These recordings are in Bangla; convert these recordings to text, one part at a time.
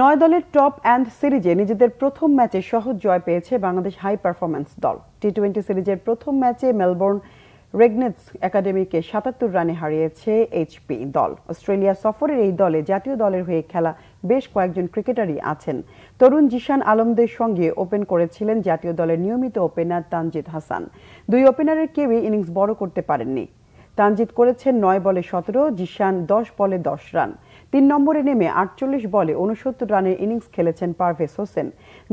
নয় দলের টপ অ্যান্ড সিরিজে নিজেদের প্রথম ম্যাচে সহজ জয় পেয়েছে বাংলাদেশ হাই পারফরমেন্স দল টি টোয়েন্টি সিরিজের প্রথম ম্যাচে মেলবোর্ন রেগনেস একাডেমিকে সাতাত্তর রানে হারিয়েছে এইচপি দল অস্ট্রেলিয়া সফরের এই দলে জাতীয় দলের হয়ে খেলা বেশ কয়েকজন ক্রিকেটারই আছেন তরুণ জিশান আলমদের সঙ্গে ওপেন করেছিলেন জাতীয় দলের নিয়মিত ওপেনার তানজিদ হাসান দুই ওপেনারের কেউই ইনিংস বড় করতে পারেননি তানজিদ করেছেন নয় বলে সতেরো জিশান দশ বলে দশ রান তিন নম্বরে নেমে আটচল্লিশ বলে উনসত্তর রানের ইনিংস খেলেছেন পারভেজ হোসেন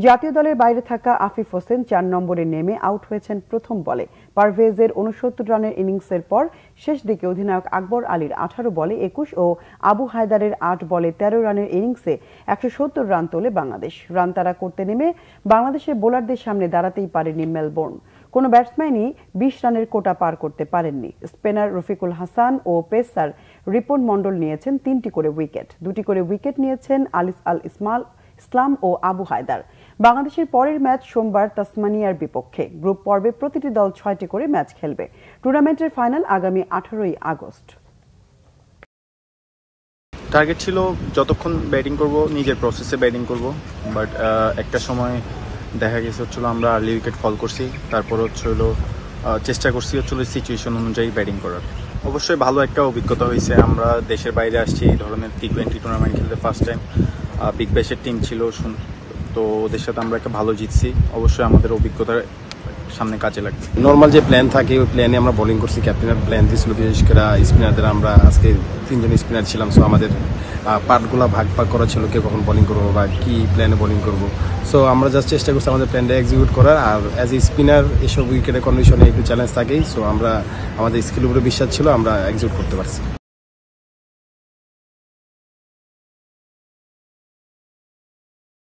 জাতীয় দলের বাইরে থাকা আফিফ হোসেন চার নম্বরে নেমে আউট হয়েছেন প্রথম বলে পারভেজের উনসত্তর রানের ইনিংসের পর শেষ দিকে অধিনায়ক আকবর আলীর আঠারো বলে একুশ ও আবু হায়দারের আট বলে ১৩ রানের ইনিংসে একশো রান তোলে বাংলাদেশ রান তারা করতে নেমে বাংলাদেশের বোলারদের সামনে দাঁড়াতেই পারেনি মেলবোর্ন কোনো ব্যাটসম্যানই বিশ রানের কোটা পার করতে পারেননি স্পেনার রফিকুল হাসান ও পেসার রিপন মণ্ডল নিয়েছেন তিনটি করে উইকেট দুটি করে উইকেট নিয়েছেন আলিস আল ইসমাল ইসলাম ও আবু হায়দার বাংলাদেশের পরের ম্যাচ সোমবার তাসমানিয়ার বিপক্ষে গ্রুপ পর্বে প্রতিটি দল ছয়টি করে ম্যাচ খেলবে টুর্নামেন্টের ফাইনাল আগামী আঠারোই আগস্ট টার্গেট ছিল যতক্ষণ ব্যাটিং করব নিজের প্রসেসে ব্যাটিং করব বাট একটা সময় দেখা গেছে হচ্ছিলো আমরা আর্লি উইকেট ফল করছি তারপর হচ্ছিলো চেষ্টা করছি হচ্ছিলো সিচুয়েশন অনুযায়ী ব্যাটিং করার অবশ্যই ভালো একটা অভিজ্ঞতা হয়েছে আমরা দেশের বাইরে আসছি এই ধরনের টি টোয়েন্টি টুর্নামেন্ট খেলতে ফার্স্ট টাইম বিগ ব্যাশের টিম ছিল তো ওদের সাথে আমরা একটা ভালো জিতছি অবশ্যই আমাদের অভিজ্ঞতার সামনে কাজে লাগবে নর্মাল যে প্ল্যান থাকে ওই প্ল্যানে আমরা বোলিং করছি ক্যাপ্টেনের প্ল্যান দিয়েছিল বিশেষ করে স্পিনারদের আমরা আজকে তিনজন স্পিনার ছিলাম সো আমাদের পার্টগুলো ভাগ ভাগ করা ছিল কে কখন বোলিং করবো বা কী প্ল্যানে বোলিং করবো সো আমরা জাস্ট চেষ্টা করছি আমাদের প্ল্যানটা এক্সিকিউট করার আর অ্যাজ এ স্পিনার এসব উইকেটের কন্ডিশনে একটু চ্যালেঞ্জ থাকেই সো আমরা আমাদের স্কিল উপরে বিশ্বাস ছিল আমরা এক্সিকিউট করতে পারছি